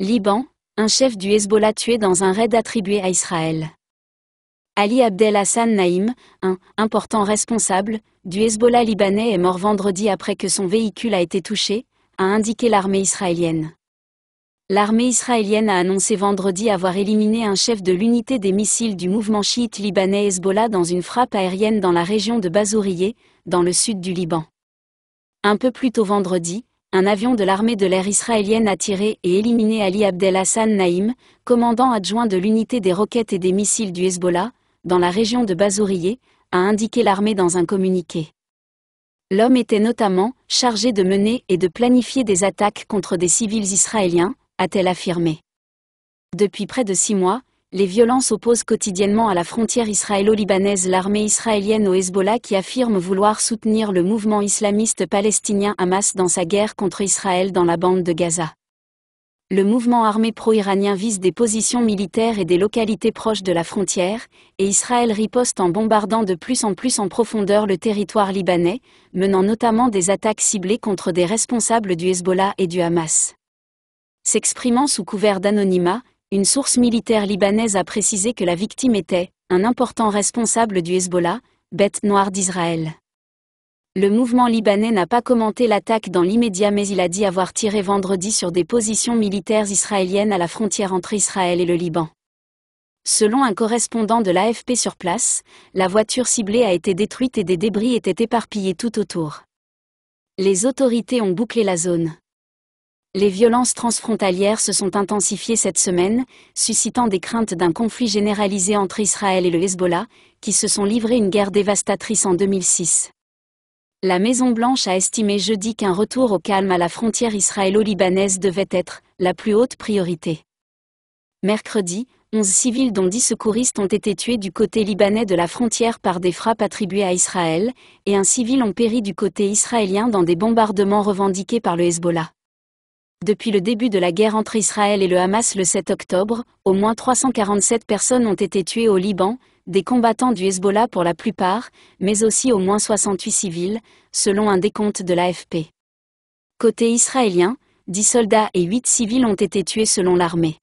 Liban, un chef du Hezbollah tué dans un raid attribué à Israël. Ali Abdel Hassan Naïm, un important responsable du Hezbollah libanais est mort vendredi après que son véhicule a été touché, a indiqué l'armée israélienne. L'armée israélienne a annoncé vendredi avoir éliminé un chef de l'unité des missiles du mouvement chiite libanais Hezbollah dans une frappe aérienne dans la région de Bazourieh, dans le sud du Liban. Un peu plus tôt vendredi, un avion de l'armée de l'air israélienne a tiré et éliminé Ali Abdel Hassan Naïm, commandant adjoint de l'unité des roquettes et des missiles du Hezbollah, dans la région de Bazouriyeh, a indiqué l'armée dans un communiqué. L'homme était notamment chargé de mener et de planifier des attaques contre des civils israéliens, a-t-elle affirmé. Depuis près de six mois, les violences opposent quotidiennement à la frontière israélo-libanaise l'armée israélienne au Hezbollah qui affirme vouloir soutenir le mouvement islamiste palestinien Hamas dans sa guerre contre Israël dans la bande de Gaza. Le mouvement armé pro-iranien vise des positions militaires et des localités proches de la frontière, et Israël riposte en bombardant de plus en plus en profondeur le territoire libanais, menant notamment des attaques ciblées contre des responsables du Hezbollah et du Hamas. S'exprimant sous couvert d'anonymat, une source militaire libanaise a précisé que la victime était un important responsable du Hezbollah, bête noire d'Israël. Le mouvement libanais n'a pas commenté l'attaque dans l'immédiat mais il a dit avoir tiré vendredi sur des positions militaires israéliennes à la frontière entre Israël et le Liban. Selon un correspondant de l'AFP sur place, la voiture ciblée a été détruite et des débris étaient éparpillés tout autour. Les autorités ont bouclé la zone. Les violences transfrontalières se sont intensifiées cette semaine, suscitant des craintes d'un conflit généralisé entre Israël et le Hezbollah, qui se sont livrés une guerre dévastatrice en 2006. La Maison-Blanche a estimé jeudi qu'un retour au calme à la frontière israélo-libanaise devait être la plus haute priorité. Mercredi, 11 civils dont 10 secouristes ont été tués du côté libanais de la frontière par des frappes attribuées à Israël, et un civil ont péri du côté israélien dans des bombardements revendiqués par le Hezbollah. Depuis le début de la guerre entre Israël et le Hamas le 7 octobre, au moins 347 personnes ont été tuées au Liban, des combattants du Hezbollah pour la plupart, mais aussi au moins 68 civils, selon un décompte de l'AFP. Côté israélien, 10 soldats et 8 civils ont été tués selon l'armée.